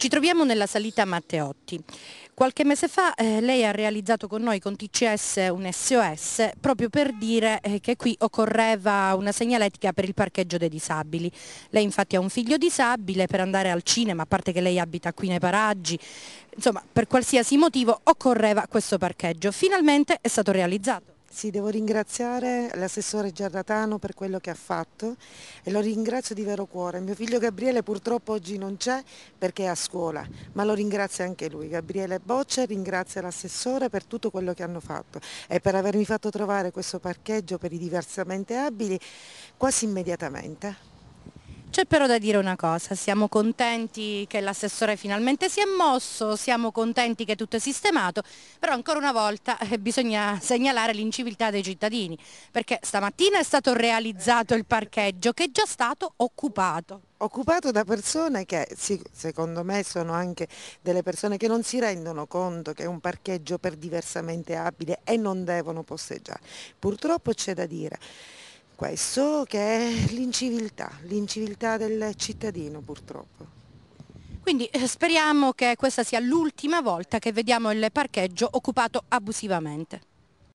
Ci troviamo nella salita Matteotti. Qualche mese fa eh, lei ha realizzato con noi, con TCS, un SOS proprio per dire eh, che qui occorreva una segnaletica per il parcheggio dei disabili. Lei infatti ha un figlio disabile per andare al cinema, a parte che lei abita qui nei paraggi, insomma per qualsiasi motivo occorreva questo parcheggio. Finalmente è stato realizzato. Sì, devo ringraziare l'assessore Giardatano per quello che ha fatto e lo ringrazio di vero cuore. Mio figlio Gabriele purtroppo oggi non c'è perché è a scuola, ma lo ringrazio anche lui. Gabriele Bocce ringrazia l'assessore per tutto quello che hanno fatto e per avermi fatto trovare questo parcheggio per i diversamente abili quasi immediatamente. C'è però da dire una cosa, siamo contenti che l'assessore finalmente si è mosso, siamo contenti che tutto è sistemato, però ancora una volta eh, bisogna segnalare l'inciviltà dei cittadini, perché stamattina è stato realizzato il parcheggio che è già stato occupato occupato da persone che sì, secondo me sono anche delle persone che non si rendono conto che è un parcheggio per diversamente abile e non devono posteggiare. Purtroppo c'è da dire questo che è l'inciviltà, l'inciviltà del cittadino purtroppo. Quindi eh, speriamo che questa sia l'ultima volta che vediamo il parcheggio occupato abusivamente.